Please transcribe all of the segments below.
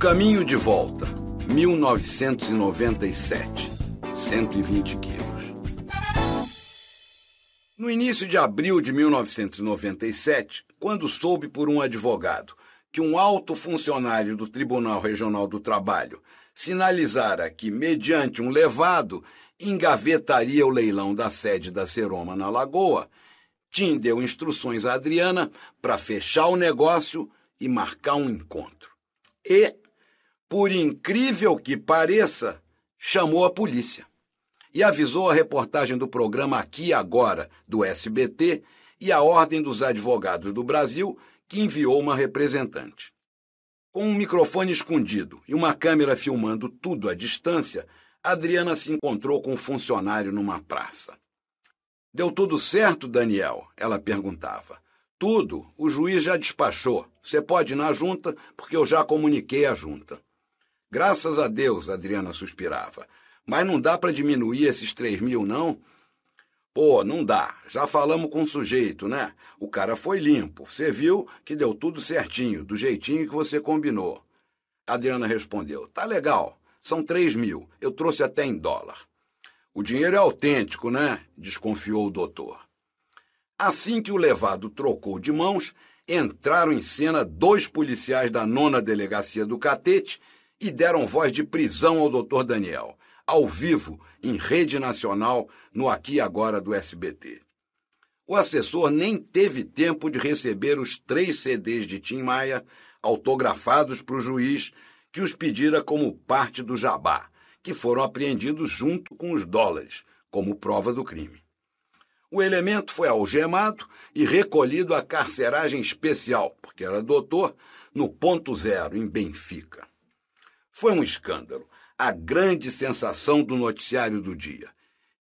Caminho de Volta, 1997, 120 quilos. No início de abril de 1997, quando soube por um advogado que um alto funcionário do Tribunal Regional do Trabalho sinalizara que, mediante um levado, engavetaria o leilão da sede da Seroma na Lagoa, Tim deu instruções a Adriana para fechar o negócio e marcar um encontro. E por incrível que pareça, chamou a polícia e avisou a reportagem do programa Aqui Agora, do SBT, e a Ordem dos Advogados do Brasil, que enviou uma representante. Com um microfone escondido e uma câmera filmando tudo à distância, Adriana se encontrou com um funcionário numa praça. Deu tudo certo, Daniel? Ela perguntava. Tudo. O juiz já despachou. Você pode ir na junta, porque eu já comuniquei à junta. Graças a Deus, Adriana suspirava. Mas não dá para diminuir esses três mil, não? Pô, não dá. Já falamos com o sujeito, né? O cara foi limpo. Você viu que deu tudo certinho, do jeitinho que você combinou. Adriana respondeu: Tá legal. São três mil. Eu trouxe até em dólar. O dinheiro é autêntico, né? Desconfiou o doutor. Assim que o levado trocou de mãos, entraram em cena dois policiais da nona delegacia do Catete e deram voz de prisão ao Dr. Daniel, ao vivo, em rede nacional, no Aqui e Agora do SBT. O assessor nem teve tempo de receber os três CDs de Tim Maia, autografados para o juiz, que os pedira como parte do jabá, que foram apreendidos junto com os dólares, como prova do crime. O elemento foi algemado e recolhido à carceragem especial, porque era doutor, no ponto zero, em Benfica. Foi um escândalo, a grande sensação do noticiário do dia.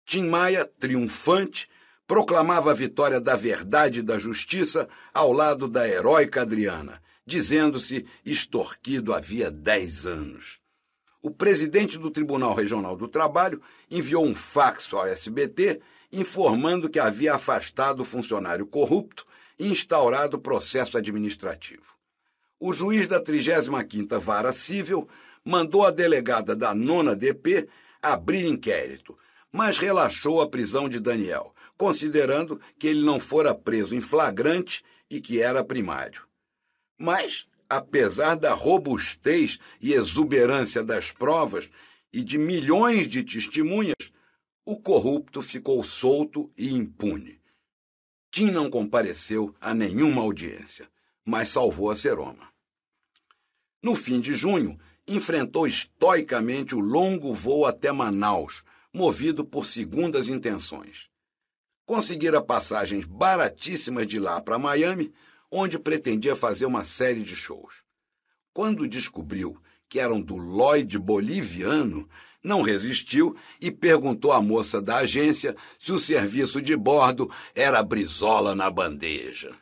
Tim Maia, triunfante, proclamava a vitória da verdade e da justiça ao lado da heróica Adriana, dizendo-se extorquido havia dez anos. O presidente do Tribunal Regional do Trabalho enviou um fax ao SBT informando que havia afastado o funcionário corrupto e instaurado processo administrativo. O juiz da 35ª Vara Civil mandou a delegada da nona DP abrir inquérito, mas relaxou a prisão de Daniel, considerando que ele não fora preso em flagrante e que era primário. Mas, apesar da robustez e exuberância das provas e de milhões de testemunhas, o corrupto ficou solto e impune. Tim não compareceu a nenhuma audiência, mas salvou a Seroma. No fim de junho, enfrentou estoicamente o longo voo até Manaus, movido por segundas intenções. Conseguira passagens baratíssimas de lá para Miami, onde pretendia fazer uma série de shows. Quando descobriu que eram do Lloyd boliviano, não resistiu e perguntou à moça da agência se o serviço de bordo era brisola na bandeja.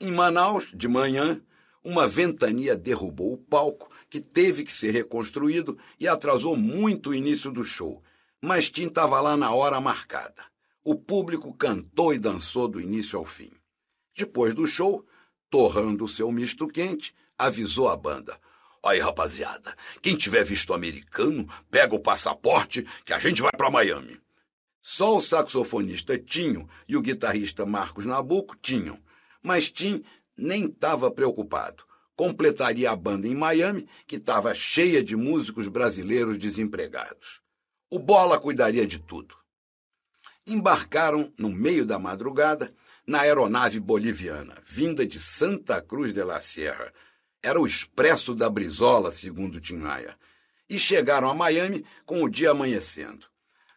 Em Manaus, de manhã, uma ventania derrubou o palco que teve que ser reconstruído e atrasou muito o início do show, mas Tim estava lá na hora marcada. O público cantou e dançou do início ao fim. Depois do show, torrando o seu misto quente, avisou a banda. Aí, rapaziada, quem tiver visto americano, pega o passaporte que a gente vai para Miami. Só o saxofonista Tinho e o guitarrista Marcos Nabuco tinham, mas Tim nem estava preocupado completaria a banda em Miami, que estava cheia de músicos brasileiros desempregados. O Bola cuidaria de tudo. Embarcaram no meio da madrugada na aeronave boliviana, vinda de Santa Cruz de la Sierra. Era o expresso da Brizola, segundo Tinhaia. E chegaram a Miami com o dia amanhecendo.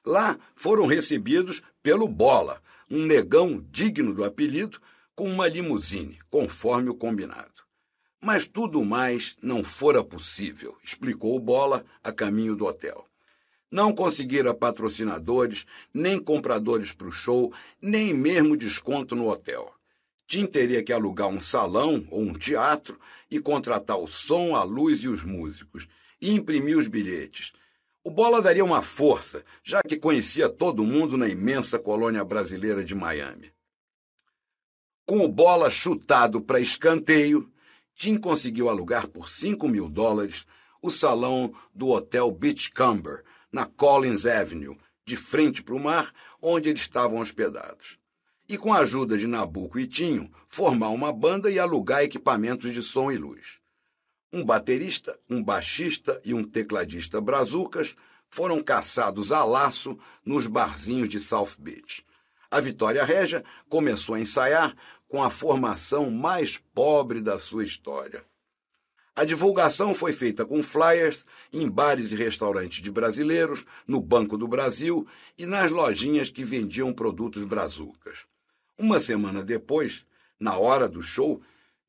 Lá foram recebidos pelo Bola, um negão digno do apelido, com uma limusine, conforme o combinado. Mas tudo mais não fora possível, explicou Bola a caminho do hotel. Não conseguira patrocinadores, nem compradores para o show, nem mesmo desconto no hotel. Tim teria que alugar um salão ou um teatro e contratar o som, a luz e os músicos, e imprimir os bilhetes. O Bola daria uma força, já que conhecia todo mundo na imensa colônia brasileira de Miami. Com o Bola chutado para escanteio, Tim conseguiu alugar por 5 mil dólares o salão do Hotel Cumber na Collins Avenue, de frente para o mar, onde eles estavam hospedados. E com a ajuda de Nabuco e Tinho, formar uma banda e alugar equipamentos de som e luz. Um baterista, um baixista e um tecladista brazucas foram caçados a laço nos barzinhos de South Beach. A Vitória Regia começou a ensaiar com a formação mais pobre da sua história. A divulgação foi feita com flyers em bares e restaurantes de brasileiros, no Banco do Brasil e nas lojinhas que vendiam produtos brazucas. Uma semana depois, na hora do show,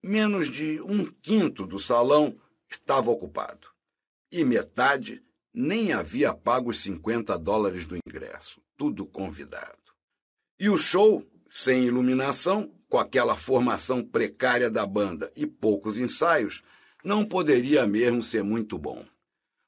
menos de um quinto do salão estava ocupado e metade nem havia pago os 50 dólares do ingresso, tudo convidado. E o show, sem iluminação, com aquela formação precária da banda e poucos ensaios, não poderia mesmo ser muito bom.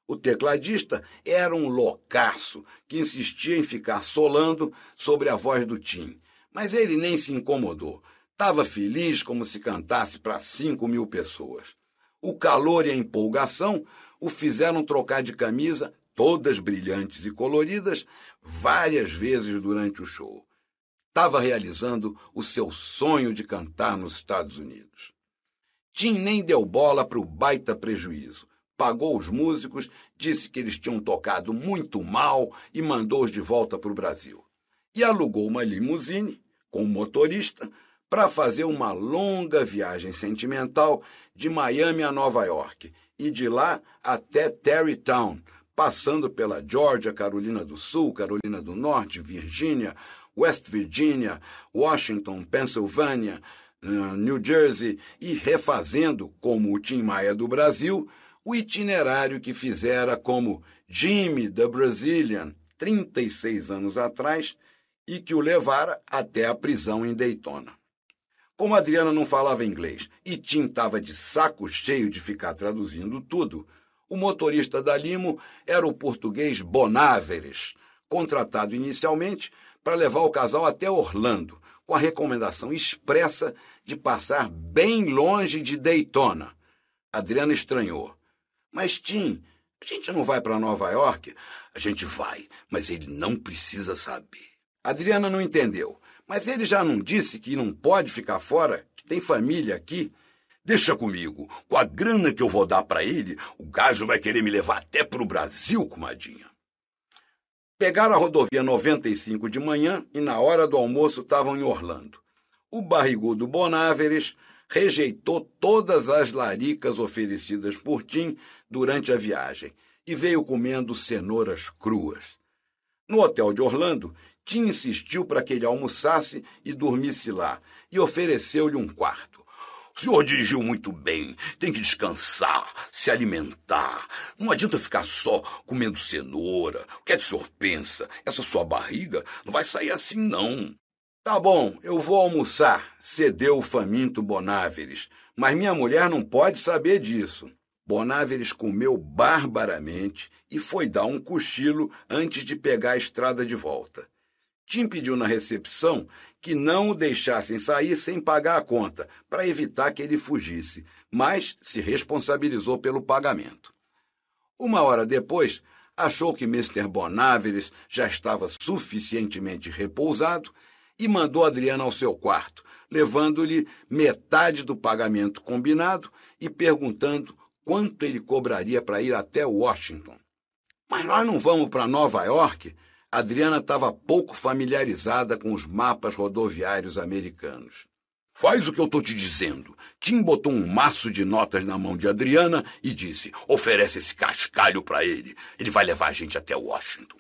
O tecladista era um loucaço que insistia em ficar solando sobre a voz do Tim, mas ele nem se incomodou. Estava feliz como se cantasse para cinco mil pessoas. O calor e a empolgação o fizeram trocar de camisa, todas brilhantes e coloridas, várias vezes durante o show estava realizando o seu sonho de cantar nos Estados Unidos. Tim nem deu bola para o baita prejuízo. Pagou os músicos, disse que eles tinham tocado muito mal e mandou-os de volta para o Brasil. E alugou uma limusine com um motorista para fazer uma longa viagem sentimental de Miami a Nova York e de lá até Terrytown, passando pela Georgia, Carolina do Sul, Carolina do Norte, Virgínia, West Virginia, Washington, Pensilvânia, eh, New Jersey e refazendo, como o Tim Maia do Brasil, o itinerário que fizera como Jimmy the Brazilian 36 anos atrás e que o levara até a prisão em Daytona. Como Adriana não falava inglês e Tim estava de saco cheio de ficar traduzindo tudo, o motorista da limo era o português Bonáveres, contratado inicialmente para levar o casal até Orlando, com a recomendação expressa de passar bem longe de Daytona. Adriana estranhou. Mas, Tim, a gente não vai para Nova York? A gente vai, mas ele não precisa saber. Adriana não entendeu, mas ele já não disse que não pode ficar fora, que tem família aqui. Deixa comigo, com a grana que eu vou dar para ele, o gajo vai querer me levar até para o Brasil, comadinha. Pegaram a rodovia 95 de manhã e, na hora do almoço, estavam em Orlando. O barrigudo Bonáveres rejeitou todas as laricas oferecidas por Tim durante a viagem e veio comendo cenouras cruas. No hotel de Orlando, Tim insistiu para que ele almoçasse e dormisse lá e ofereceu-lhe um quarto. O senhor dirigiu muito bem. Tem que descansar, se alimentar. Não adianta ficar só comendo cenoura. O que é que o senhor pensa? Essa sua barriga não vai sair assim, não. Tá bom, eu vou almoçar, cedeu o faminto Bonáveres. Mas minha mulher não pode saber disso. Bonáveres comeu barbaramente e foi dar um cochilo antes de pegar a estrada de volta. Tim pediu na recepção que não o deixassem sair sem pagar a conta, para evitar que ele fugisse, mas se responsabilizou pelo pagamento. Uma hora depois, achou que Mr. Bonaveres já estava suficientemente repousado e mandou Adriana ao seu quarto, levando-lhe metade do pagamento combinado e perguntando quanto ele cobraria para ir até Washington. Mas nós não vamos para Nova York? Adriana estava pouco familiarizada com os mapas rodoviários americanos. Faz o que eu estou te dizendo. Tim botou um maço de notas na mão de Adriana e disse: oferece esse cascalho para ele. Ele vai levar a gente até Washington.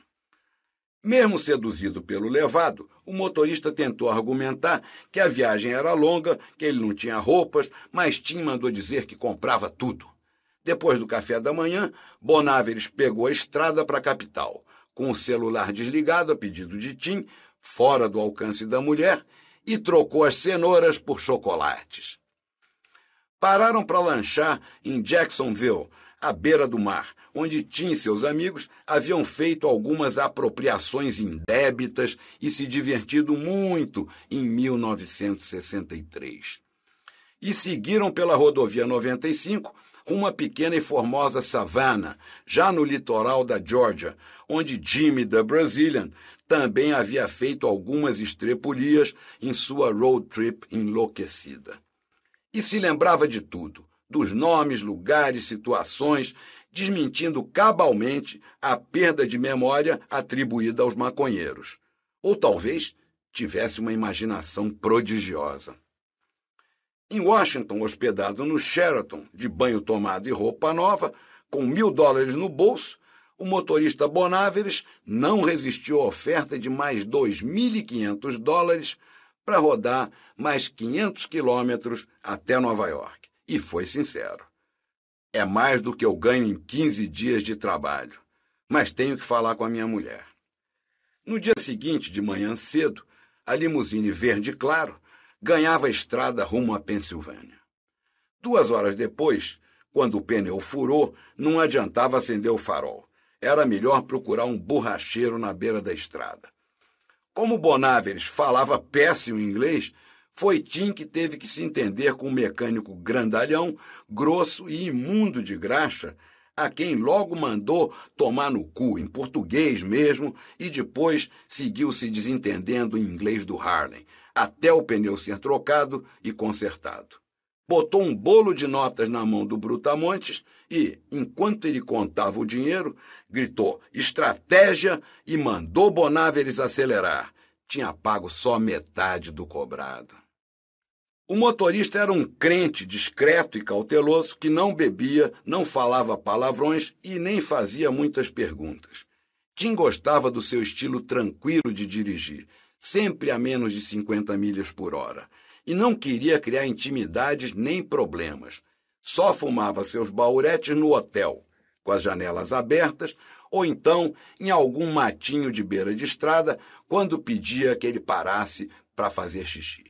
Mesmo seduzido pelo levado, o motorista tentou argumentar que a viagem era longa, que ele não tinha roupas, mas Tim mandou dizer que comprava tudo. Depois do café da manhã, Bonáveres pegou a estrada para a capital com o celular desligado a pedido de Tim, fora do alcance da mulher, e trocou as cenouras por chocolates. Pararam para lanchar em Jacksonville, à beira do mar, onde Tim e seus amigos haviam feito algumas apropriações indébitas e se divertido muito em 1963. E seguiram pela rodovia 95 uma pequena e formosa savana, já no litoral da Georgia, onde Jimmy da Brazilian também havia feito algumas estrepulias em sua road trip enlouquecida. E se lembrava de tudo, dos nomes, lugares, situações, desmentindo cabalmente a perda de memória atribuída aos maconheiros. Ou talvez tivesse uma imaginação prodigiosa. Em Washington, hospedado no Sheraton, de banho tomado e roupa nova, com mil dólares no bolso, o motorista Bonáveres não resistiu à oferta de mais 2.500 dólares para rodar mais 500 quilômetros até Nova York. E foi sincero. É mais do que eu ganho em 15 dias de trabalho, mas tenho que falar com a minha mulher. No dia seguinte, de manhã cedo, a limusine verde claro ganhava a estrada rumo à Pensilvânia. Duas horas depois, quando o pneu furou, não adiantava acender o farol. Era melhor procurar um borracheiro na beira da estrada. Como Bonáveres falava péssimo inglês, foi Tim que teve que se entender com um mecânico grandalhão, grosso e imundo de graxa, a quem logo mandou tomar no cu, em português mesmo, e depois seguiu se desentendendo em inglês do Harlem, até o pneu ser trocado e consertado. Botou um bolo de notas na mão do Brutamontes e, enquanto ele contava o dinheiro, gritou estratégia e mandou Bonáveres acelerar. Tinha pago só metade do cobrado. O motorista era um crente discreto e cauteloso que não bebia, não falava palavrões e nem fazia muitas perguntas. Tim gostava do seu estilo tranquilo de dirigir sempre a menos de 50 milhas por hora, e não queria criar intimidades nem problemas. Só fumava seus bauretes no hotel, com as janelas abertas, ou então em algum matinho de beira de estrada, quando pedia que ele parasse para fazer xixi.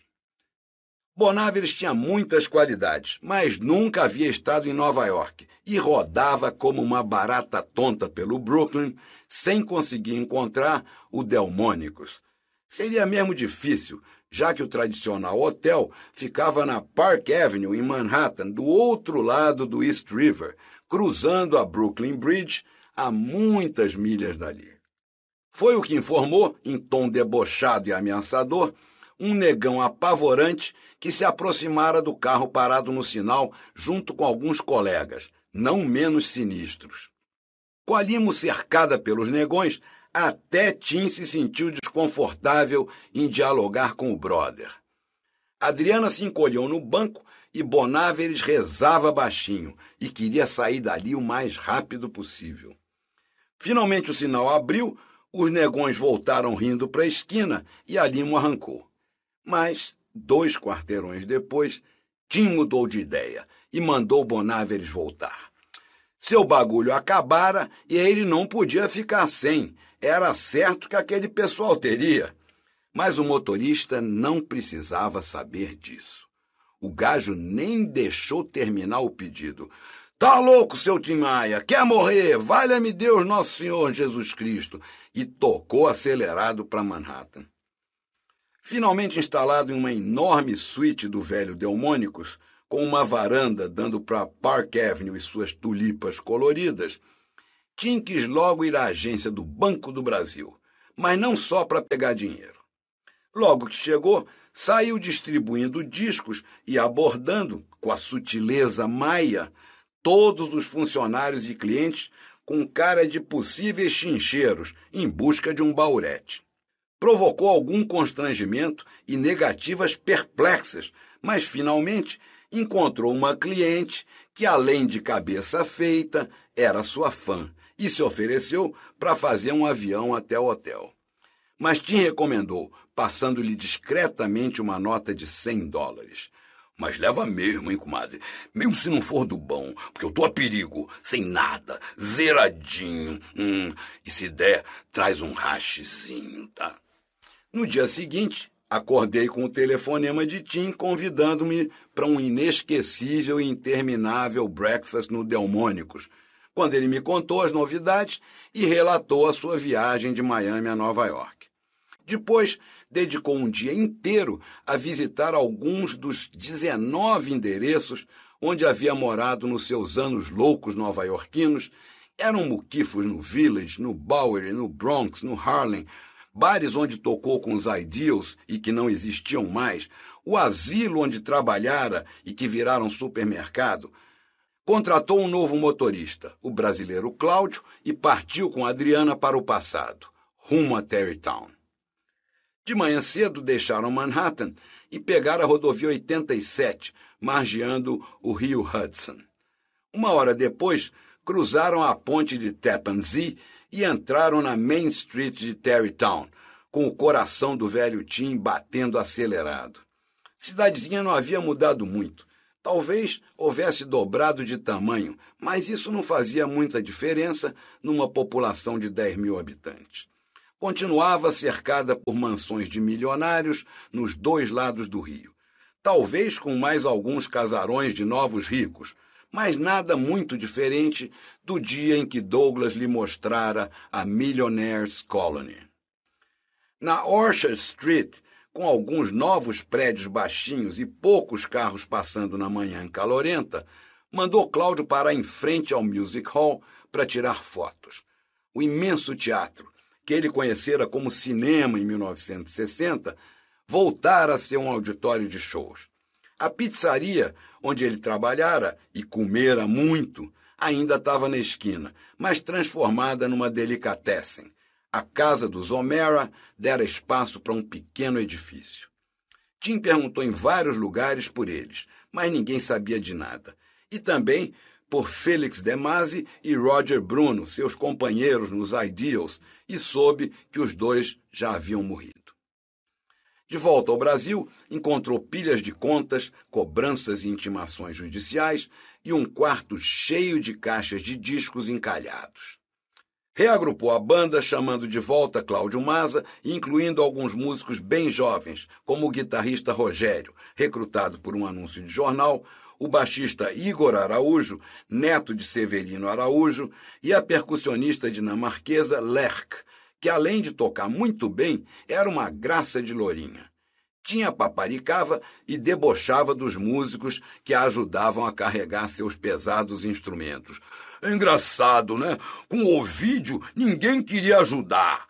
Bonáveres tinha muitas qualidades, mas nunca havia estado em Nova York e rodava como uma barata tonta pelo Brooklyn sem conseguir encontrar o Delmônicos, Seria mesmo difícil, já que o tradicional hotel ficava na Park Avenue, em Manhattan, do outro lado do East River, cruzando a Brooklyn Bridge, a muitas milhas dali. Foi o que informou, em tom debochado e ameaçador, um negão apavorante que se aproximara do carro parado no sinal junto com alguns colegas, não menos sinistros. limo cercada pelos negões, até Tim se sentiu desconfortável em dialogar com o brother. Adriana se encolheu no banco e Bonáveres rezava baixinho e queria sair dali o mais rápido possível. Finalmente o sinal abriu, os negões voltaram rindo para a esquina e a Limo arrancou. Mas, dois quarteirões depois, Tim mudou de ideia e mandou Bonáveres voltar. Seu bagulho acabara e ele não podia ficar sem, era certo que aquele pessoal teria. Mas o motorista não precisava saber disso. O gajo nem deixou terminar o pedido. Tá louco, seu Tim Maia? Quer morrer? Valha-me Deus, Nosso Senhor Jesus Cristo! E tocou acelerado para Manhattan. Finalmente instalado em uma enorme suíte do velho Delmônicos, com uma varanda dando para Park Avenue e suas tulipas coloridas, Tim quis logo ir à agência do Banco do Brasil, mas não só para pegar dinheiro. Logo que chegou, saiu distribuindo discos e abordando, com a sutileza maia, todos os funcionários e clientes com cara de possíveis chincheiros em busca de um baurete. Provocou algum constrangimento e negativas perplexas, mas finalmente encontrou uma cliente que, além de cabeça feita, era sua fã e se ofereceu para fazer um avião até o hotel. Mas Tim recomendou, passando-lhe discretamente uma nota de 100 dólares. Mas leva mesmo, hein, comadre? Mesmo se não for do bom, porque eu tô a perigo, sem nada, zeradinho. Hum, e se der, traz um rachizinho, tá? No dia seguinte, acordei com o telefonema de Tim convidando-me para um inesquecível e interminável breakfast no Delmônicos, quando ele me contou as novidades e relatou a sua viagem de Miami a Nova York. Depois, dedicou um dia inteiro a visitar alguns dos 19 endereços onde havia morado nos seus anos loucos nova-iorquinos. Eram muquifos no Village, no Bowery, no Bronx, no Harlem, bares onde tocou com os Ideals e que não existiam mais, o asilo onde trabalhara e que viraram supermercado, Contratou um novo motorista, o brasileiro Cláudio, e partiu com Adriana para o passado, rumo a Terrytown. De manhã cedo deixaram Manhattan e pegaram a rodovia 87, margeando o rio Hudson. Uma hora depois, cruzaram a ponte de Tappan Zee e entraram na Main Street de Terrytown, com o coração do velho Tim batendo acelerado. Cidadezinha não havia mudado muito. Talvez houvesse dobrado de tamanho, mas isso não fazia muita diferença numa população de 10 mil habitantes. Continuava cercada por mansões de milionários nos dois lados do rio. Talvez com mais alguns casarões de novos ricos, mas nada muito diferente do dia em que Douglas lhe mostrara a Millionaire's Colony. Na Orchard Street, com alguns novos prédios baixinhos e poucos carros passando na manhã calorenta, mandou Cláudio parar em frente ao Music Hall para tirar fotos. O imenso teatro, que ele conhecera como cinema em 1960, voltara a ser um auditório de shows. A pizzaria onde ele trabalhara e comera muito ainda estava na esquina, mas transformada numa delicatessen. A casa dos O'Mara dera espaço para um pequeno edifício. Tim perguntou em vários lugares por eles, mas ninguém sabia de nada. E também por Felix Demasi e Roger Bruno, seus companheiros nos Ideals, e soube que os dois já haviam morrido. De volta ao Brasil, encontrou pilhas de contas, cobranças e intimações judiciais e um quarto cheio de caixas de discos encalhados. Reagrupou a banda, chamando de volta Cláudio Maza, incluindo alguns músicos bem jovens, como o guitarrista Rogério, recrutado por um anúncio de jornal, o baixista Igor Araújo, neto de Severino Araújo, e a percussionista dinamarquesa Lerck, que além de tocar muito bem, era uma graça de lourinha. Tinha paparicava e debochava dos músicos que a ajudavam a carregar seus pesados instrumentos. É engraçado, né? Com o Ovídio, ninguém queria ajudar.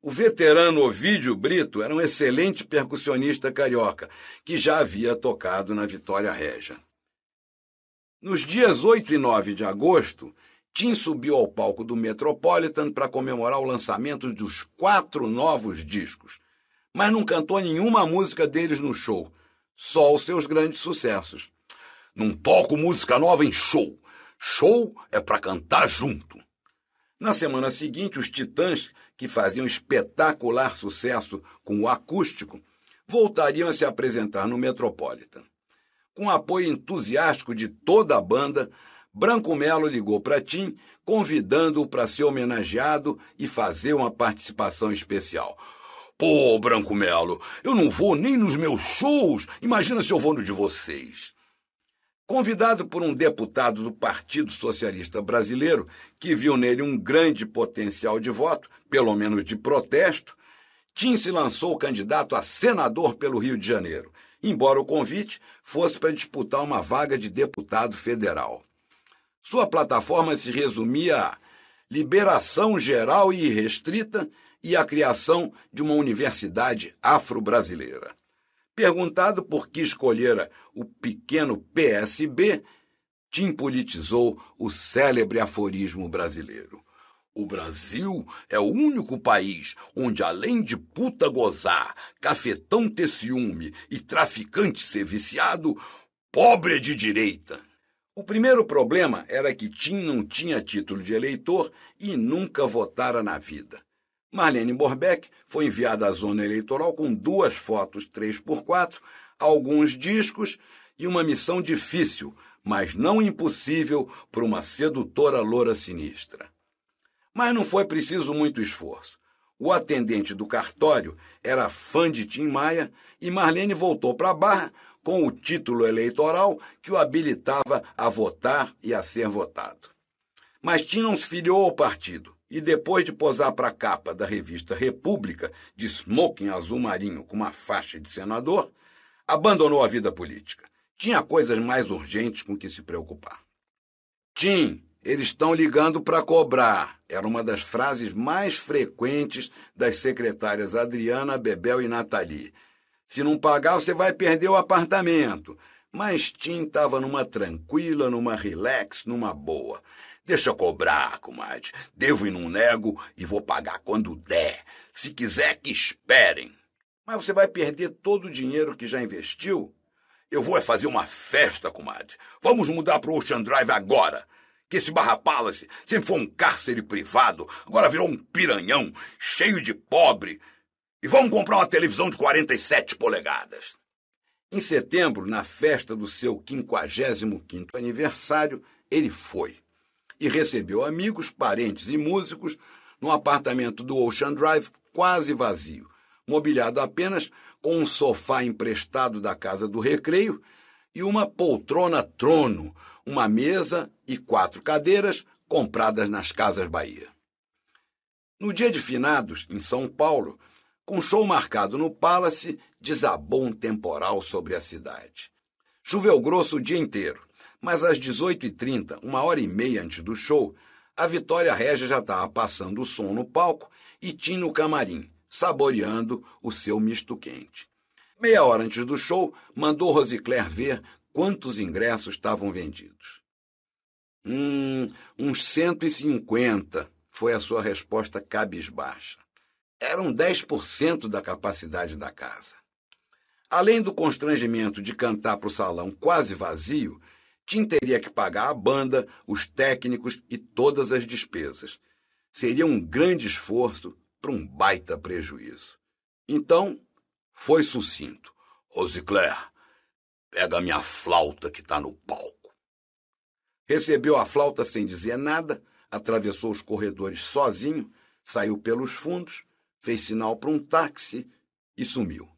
O veterano Ovídio Brito era um excelente percussionista carioca, que já havia tocado na Vitória Régia. Nos dias 8 e 9 de agosto, Tim subiu ao palco do Metropolitan para comemorar o lançamento dos quatro novos discos, mas não cantou nenhuma música deles no show, só os seus grandes sucessos. Não toco música nova em show, Show é para cantar junto. Na semana seguinte, os Titãs, que faziam espetacular sucesso com o acústico, voltariam a se apresentar no Metropolitan. Com apoio entusiástico de toda a banda, Branco Melo ligou para Tim, convidando-o para ser homenageado e fazer uma participação especial. Pô, Branco Melo, eu não vou nem nos meus shows. Imagina se eu vou no de vocês. Convidado por um deputado do Partido Socialista Brasileiro, que viu nele um grande potencial de voto, pelo menos de protesto, Tim se lançou candidato a senador pelo Rio de Janeiro, embora o convite fosse para disputar uma vaga de deputado federal. Sua plataforma se resumia a liberação geral e irrestrita e a criação de uma universidade afro-brasileira. Perguntado por que escolhera o pequeno PSB, Tim politizou o célebre aforismo brasileiro. O Brasil é o único país onde, além de puta gozar, cafetão ter ciúme e traficante ser viciado, pobre é de direita. O primeiro problema era que Tim não tinha título de eleitor e nunca votara na vida. Marlene Borbeck foi enviada à zona eleitoral com duas fotos 3x4, alguns discos e uma missão difícil, mas não impossível para uma sedutora loura sinistra. Mas não foi preciso muito esforço. O atendente do cartório era fã de Tim Maia e Marlene voltou para a Barra com o título eleitoral que o habilitava a votar e a ser votado. Mas Tim não se filiou ao partido. E depois de posar para a capa da revista República, de smoking azul marinho com uma faixa de senador, abandonou a vida política. Tinha coisas mais urgentes com que se preocupar. Tim, eles estão ligando para cobrar. Era uma das frases mais frequentes das secretárias Adriana, Bebel e Nathalie. Se não pagar, você vai perder o apartamento. Mas Tim estava numa tranquila, numa relax, numa boa. Deixa eu cobrar, comadre. Devo e não nego e vou pagar quando der. Se quiser que esperem. Mas você vai perder todo o dinheiro que já investiu? Eu vou é fazer uma festa, comadre. Vamos mudar pro Ocean Drive agora. Que esse Barra Palace sempre foi um cárcere privado, agora virou um piranhão, cheio de pobre. E vamos comprar uma televisão de 47 polegadas. Em setembro, na festa do seu 55 aniversário, ele foi e recebeu amigos, parentes e músicos num apartamento do Ocean Drive quase vazio, mobiliado apenas com um sofá emprestado da casa do recreio e uma poltrona-trono, uma mesa e quatro cadeiras compradas nas Casas Bahia. No dia de finados, em São Paulo, com show marcado no Palace, desabou um temporal sobre a cidade. Choveu grosso o dia inteiro mas às 18h30, uma hora e meia antes do show, a Vitória Regia já estava passando o som no palco e Tim no camarim, saboreando o seu misto quente. Meia hora antes do show, mandou Rosicler ver quantos ingressos estavam vendidos. Hum, uns 150, foi a sua resposta cabisbaixa. Eram 10% da capacidade da casa. Além do constrangimento de cantar para o salão quase vazio, Tim teria que pagar a banda, os técnicos e todas as despesas. Seria um grande esforço para um baita prejuízo. Então, foi sucinto. Rosicler, pega minha flauta que está no palco. Recebeu a flauta sem dizer nada, atravessou os corredores sozinho, saiu pelos fundos, fez sinal para um táxi e sumiu.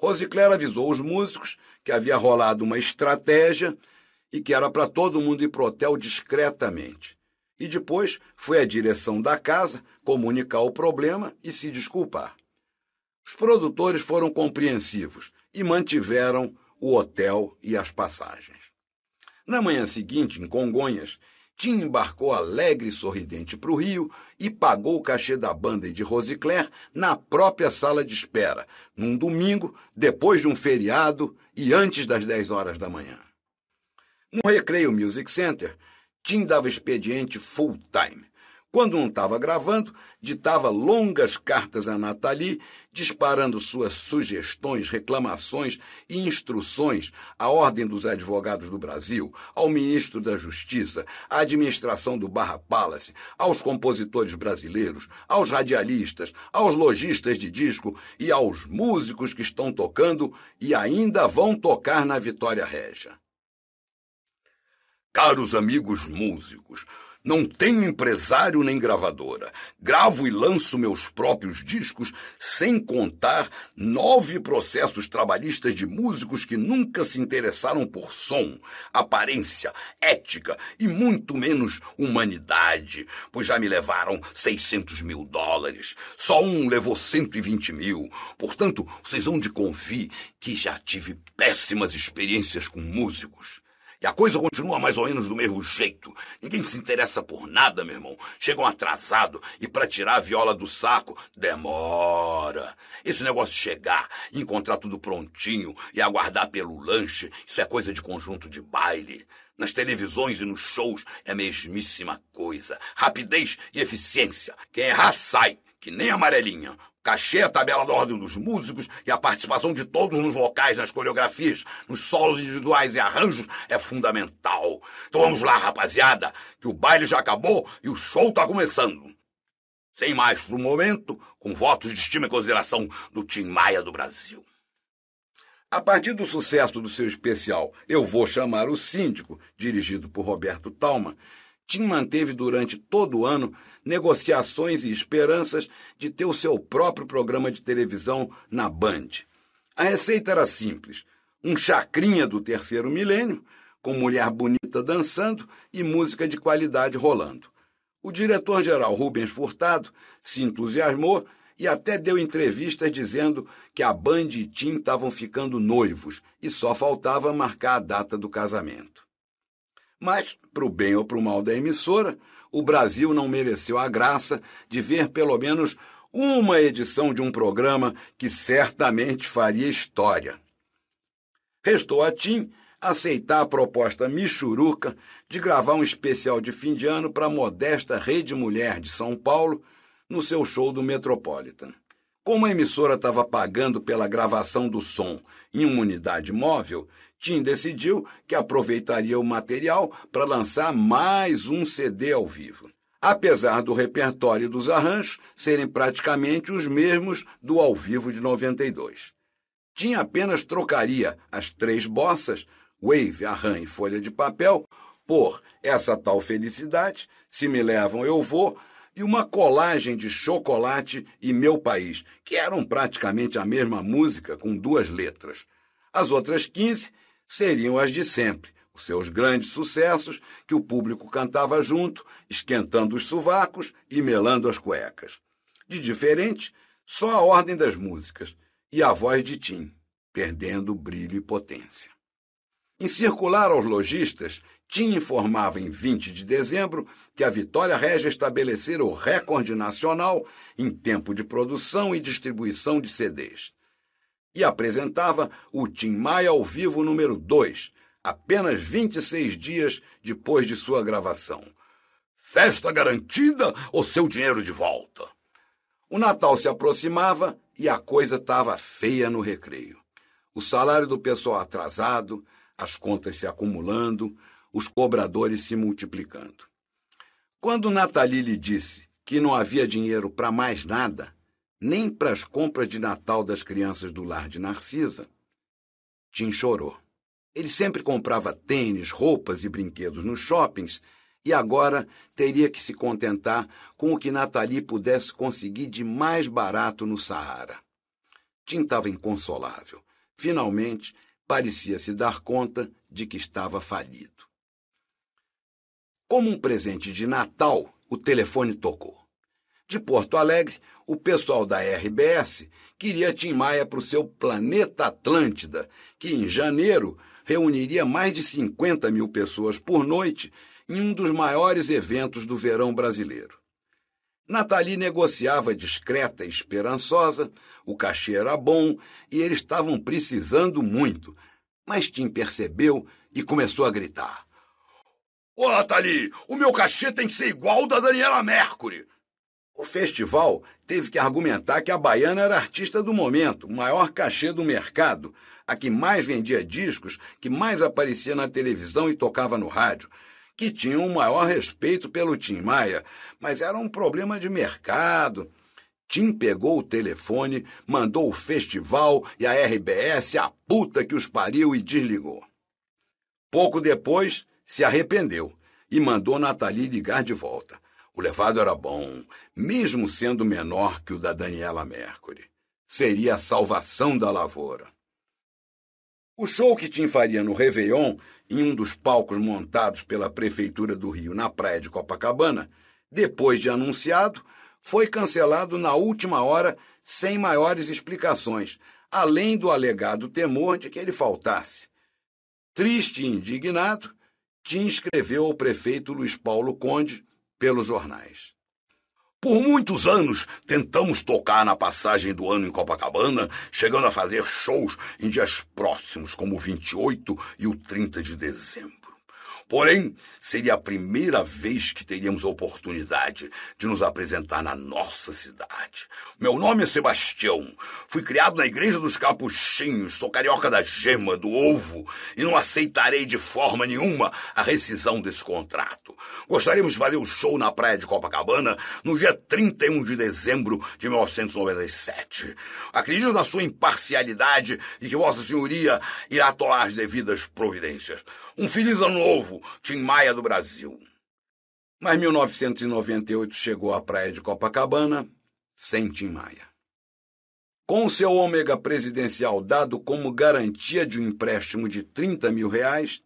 Rosicler avisou os músicos que havia rolado uma estratégia e que era para todo mundo ir para o hotel discretamente. E depois foi à direção da casa comunicar o problema e se desculpar. Os produtores foram compreensivos e mantiveram o hotel e as passagens. Na manhã seguinte, em Congonhas, Tim embarcou alegre e sorridente para o Rio e pagou o cachê da banda e de Rosicler na própria sala de espera, num domingo, depois de um feriado e antes das 10 horas da manhã. No Recreio Music Center, Tim dava expediente full time. Quando não estava gravando, ditava longas cartas a Nathalie, disparando suas sugestões, reclamações e instruções à Ordem dos Advogados do Brasil, ao Ministro da Justiça, à administração do Barra Palace, aos compositores brasileiros, aos radialistas, aos lojistas de disco e aos músicos que estão tocando e ainda vão tocar na Vitória Régia. Caros amigos músicos, não tenho empresário nem gravadora. Gravo e lanço meus próprios discos, sem contar nove processos trabalhistas de músicos que nunca se interessaram por som, aparência, ética e muito menos humanidade, pois já me levaram 600 mil dólares. Só um levou 120 mil. Portanto, vocês vão de convir que já tive péssimas experiências com músicos. E a coisa continua mais ou menos do mesmo jeito. Ninguém se interessa por nada, meu irmão. Chegam atrasado e para tirar a viola do saco, demora. Esse negócio de chegar, encontrar tudo prontinho e aguardar pelo lanche, isso é coisa de conjunto de baile. Nas televisões e nos shows é a mesmíssima coisa. Rapidez e eficiência. Quem errar sai, que nem amarelinha. Cachê, a tabela da ordem dos músicos e a participação de todos nos vocais, nas coreografias, nos solos individuais e arranjos é fundamental. Então vamos lá, rapaziada, que o baile já acabou e o show tá começando. Sem mais pro momento, com votos de estima e consideração do Tim Maia do Brasil. A partir do sucesso do seu especial Eu Vou Chamar o Síndico, dirigido por Roberto Talma, Tim manteve durante todo o ano negociações e esperanças de ter o seu próprio programa de televisão na Band. A receita era simples: um chacrinha do terceiro milênio, com mulher bonita dançando e música de qualidade rolando. O diretor-geral Rubens Furtado se entusiasmou e até deu entrevistas dizendo que a Band e Tim estavam ficando noivos e só faltava marcar a data do casamento. Mas, para o bem ou para o mal da emissora, o Brasil não mereceu a graça de ver pelo menos uma edição de um programa que certamente faria história. Restou a Tim aceitar a proposta Michuruca de gravar um especial de fim de ano para a modesta Rede Mulher de São Paulo no seu show do Metropolitan. Como a emissora estava pagando pela gravação do som em uma unidade móvel, Tim decidiu que aproveitaria o material para lançar mais um CD ao vivo. Apesar do repertório dos arranjos serem praticamente os mesmos do ao vivo de 92. Tim apenas trocaria as três bossas, Wave, Arran e Folha de Papel, por Essa Tal Felicidade, Se Me Levam Eu Vou, e uma colagem de Chocolate e Meu País, que eram praticamente a mesma música com duas letras. As outras 15 seriam as de sempre, os seus grandes sucessos que o público cantava junto, esquentando os sovacos e melando as cuecas. De diferente, só a ordem das músicas e a voz de Tim, perdendo brilho e potência. Em circular aos lojistas, Tim informava em 20 de dezembro que a Vitória Regia estabelecera o recorde nacional em tempo de produção e distribuição de CDs e apresentava o Tim Maia ao vivo número 2, apenas 26 dias depois de sua gravação. Festa garantida ou seu dinheiro de volta? O Natal se aproximava e a coisa estava feia no recreio. O salário do pessoal atrasado, as contas se acumulando, os cobradores se multiplicando. Quando Nathalie lhe disse que não havia dinheiro para mais nada, nem para as compras de Natal das crianças do lar de Narcisa, Tim chorou. Ele sempre comprava tênis, roupas e brinquedos nos shoppings e agora teria que se contentar com o que Nathalie pudesse conseguir de mais barato no Saara. Tim estava inconsolável. Finalmente, parecia se dar conta de que estava falido. Como um presente de Natal, o telefone tocou. De Porto Alegre, o pessoal da RBS queria Tim Maia para o seu Planeta Atlântida, que em janeiro reuniria mais de 50 mil pessoas por noite em um dos maiores eventos do verão brasileiro. Nathalie negociava discreta e esperançosa, o cachê era bom e eles estavam precisando muito. Mas Tim percebeu e começou a gritar. Ô, Nathalie, o meu cachê tem que ser igual ao da Daniela Mercury. O festival teve que argumentar que a baiana era a artista do momento, o maior cachê do mercado, a que mais vendia discos, que mais aparecia na televisão e tocava no rádio, que tinha um maior respeito pelo Tim Maia, mas era um problema de mercado. Tim pegou o telefone, mandou o festival e a RBS a puta que os pariu e desligou. Pouco depois, se arrependeu e mandou Nathalie ligar de volta. O levado era bom, mesmo sendo menor que o da Daniela Mercury. Seria a salvação da lavoura. O show que Tim faria no Réveillon, em um dos palcos montados pela Prefeitura do Rio na praia de Copacabana, depois de anunciado, foi cancelado na última hora sem maiores explicações, além do alegado temor de que ele faltasse. Triste e indignado, Tim escreveu ao prefeito Luiz Paulo Conde pelos jornais. Por muitos anos tentamos tocar na passagem do ano em Copacabana, chegando a fazer shows em dias próximos, como o 28 e o 30 de dezembro. Porém, seria a primeira vez que teríamos a oportunidade de nos apresentar na nossa cidade. Meu nome é Sebastião. Fui criado na Igreja dos Capuchinhos, sou carioca da gema, do ovo, e não aceitarei de forma nenhuma a rescisão desse contrato. Gostaríamos de fazer o um show na praia de Copacabana no dia 31 de dezembro de 1997. Acredito na sua imparcialidade e que Vossa Senhoria irá tomar as devidas providências. Um feliz ano novo! Tim Maia do Brasil. Mas 1998 chegou à praia de Copacabana sem Tim Maia. Com seu ômega presidencial dado como garantia de um empréstimo de 30 mil reais,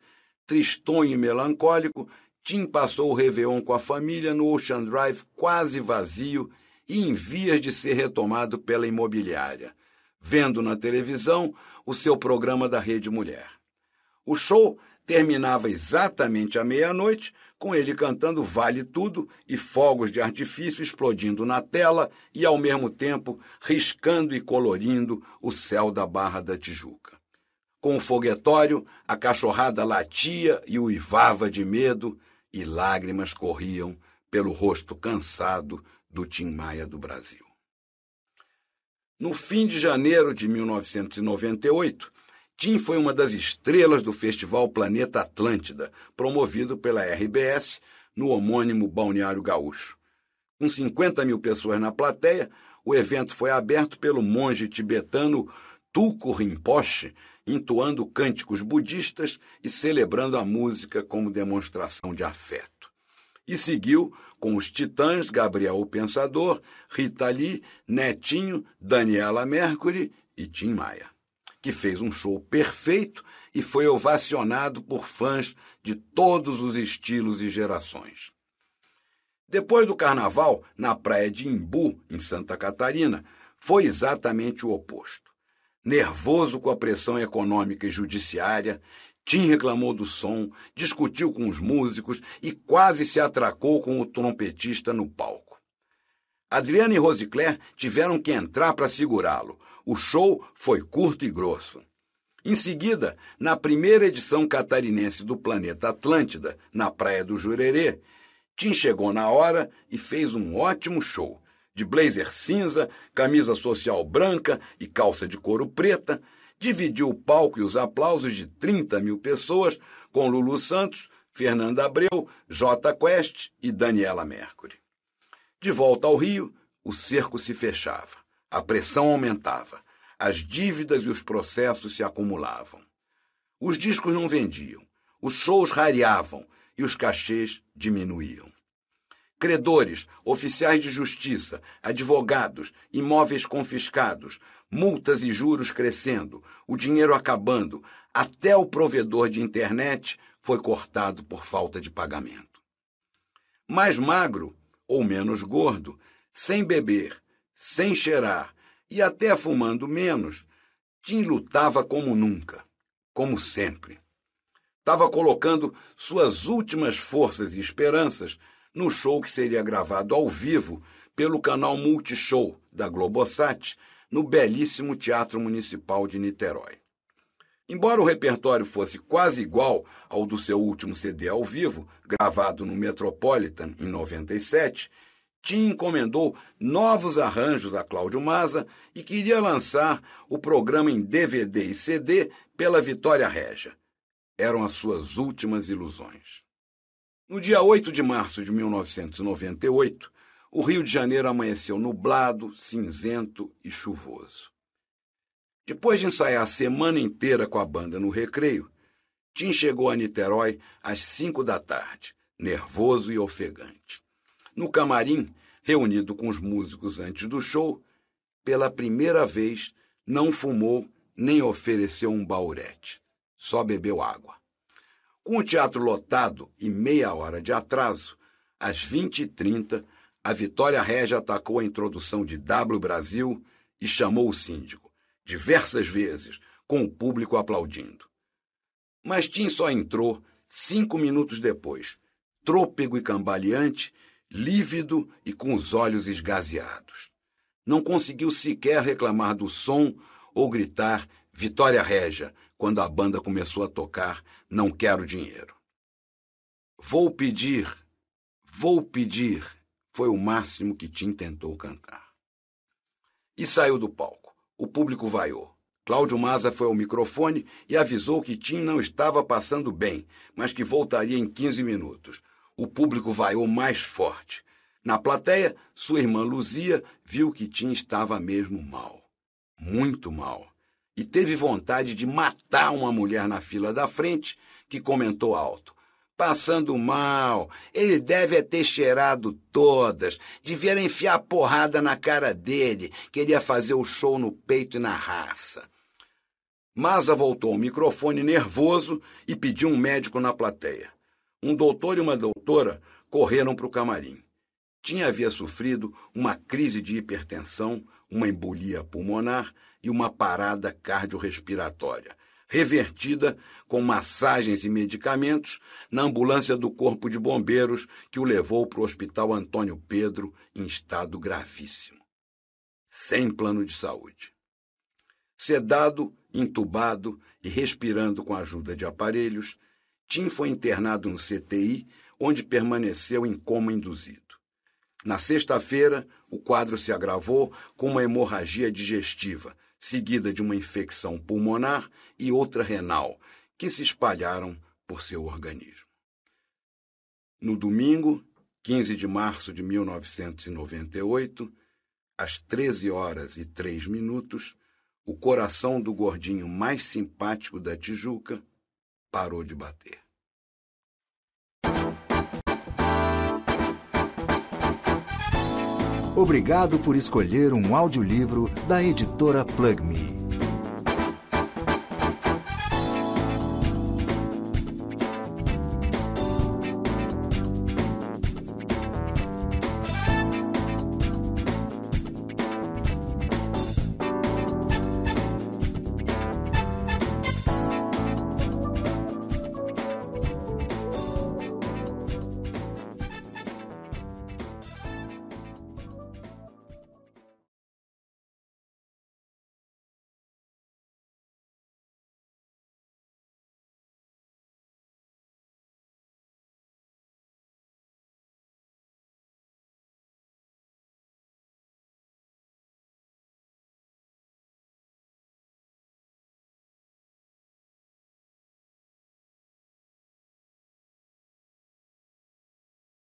tristonho e melancólico, Tim passou o Réveillon com a família no Ocean Drive quase vazio e em vias de ser retomado pela imobiliária, vendo na televisão o seu programa da Rede Mulher. O show terminava exatamente à meia-noite, com ele cantando Vale Tudo e fogos de artifício explodindo na tela e, ao mesmo tempo, riscando e colorindo o céu da Barra da Tijuca. Com o foguetório, a cachorrada latia e uivava de medo, e lágrimas corriam pelo rosto cansado do Tim Maia do Brasil. No fim de janeiro de 1998, Tim foi uma das estrelas do Festival Planeta Atlântida, promovido pela RBS no homônimo Balneário Gaúcho. Com 50 mil pessoas na plateia, o evento foi aberto pelo monge tibetano Tulku Rinpoche, entoando cânticos budistas e celebrando a música como demonstração de afeto. E seguiu com os titãs Gabriel o Pensador, Rita Lee, Netinho, Daniela Mercury e Tim Maia que fez um show perfeito e foi ovacionado por fãs de todos os estilos e gerações. Depois do carnaval, na praia de Imbu, em Santa Catarina, foi exatamente o oposto. Nervoso com a pressão econômica e judiciária, Tim reclamou do som, discutiu com os músicos e quase se atracou com o trompetista no palco. Adriana e Rosicler tiveram que entrar para segurá-lo, o show foi curto e grosso. Em seguida, na primeira edição catarinense do Planeta Atlântida, na Praia do Jurerê, Tim chegou na hora e fez um ótimo show. De blazer cinza, camisa social branca e calça de couro preta, dividiu o palco e os aplausos de 30 mil pessoas com Lulu Santos, Fernanda Abreu, J Quest e Daniela Mercury. De volta ao Rio, o cerco se fechava. A pressão aumentava, as dívidas e os processos se acumulavam. Os discos não vendiam, os shows rareavam e os cachês diminuíam. Credores, oficiais de justiça, advogados, imóveis confiscados, multas e juros crescendo, o dinheiro acabando, até o provedor de internet foi cortado por falta de pagamento. Mais magro ou menos gordo, sem beber sem cheirar e até fumando menos, Tim lutava como nunca, como sempre. Estava colocando suas últimas forças e esperanças no show que seria gravado ao vivo pelo canal Multishow da Globosat, no belíssimo Teatro Municipal de Niterói. Embora o repertório fosse quase igual ao do seu último CD ao vivo, gravado no Metropolitan em 97, Tim encomendou novos arranjos a Cláudio Maza e queria lançar o programa em DVD e CD pela Vitória Régia. Eram as suas últimas ilusões. No dia 8 de março de 1998, o Rio de Janeiro amanheceu nublado, cinzento e chuvoso. Depois de ensaiar a semana inteira com a banda no recreio, Tim chegou a Niterói às 5 da tarde, nervoso e ofegante. No camarim, reunido com os músicos antes do show, pela primeira vez não fumou nem ofereceu um baurete, só bebeu água. Com o teatro lotado e meia hora de atraso, às 20h30, a Vitória Regia atacou a introdução de W Brasil e chamou o síndico, diversas vezes, com o público aplaudindo. Mas Tim só entrou cinco minutos depois, trôpego e cambaleante, lívido e com os olhos esgazeados. Não conseguiu sequer reclamar do som ou gritar Vitória Régia quando a banda começou a tocar Não Quero Dinheiro. Vou pedir, vou pedir, foi o máximo que Tim tentou cantar. E saiu do palco. O público vaiou. Cláudio Maza foi ao microfone e avisou que Tim não estava passando bem, mas que voltaria em 15 minutos o público vaiou mais forte. Na plateia, sua irmã Luzia viu que Tim estava mesmo mal. Muito mal. E teve vontade de matar uma mulher na fila da frente que comentou alto. Passando mal, ele deve é ter cheirado todas, devia enfiar porrada na cara dele, queria fazer o show no peito e na raça. Masa voltou ao microfone nervoso e pediu um médico na plateia. Um doutor e uma doutora correram para o camarim. Tinha havia sofrido uma crise de hipertensão, uma embolia pulmonar e uma parada cardiorrespiratória, revertida com massagens e medicamentos na ambulância do Corpo de Bombeiros que o levou para o Hospital Antônio Pedro em estado gravíssimo. Sem plano de saúde. Sedado, entubado e respirando com a ajuda de aparelhos, Tim foi internado no CTI, onde permaneceu em coma induzido. Na sexta-feira, o quadro se agravou com uma hemorragia digestiva, seguida de uma infecção pulmonar e outra renal, que se espalharam por seu organismo. No domingo, 15 de março de 1998, às 13 horas e 3 minutos, o coração do gordinho mais simpático da Tijuca parou de bater. Obrigado por escolher um audiolivro da editora Plug Me.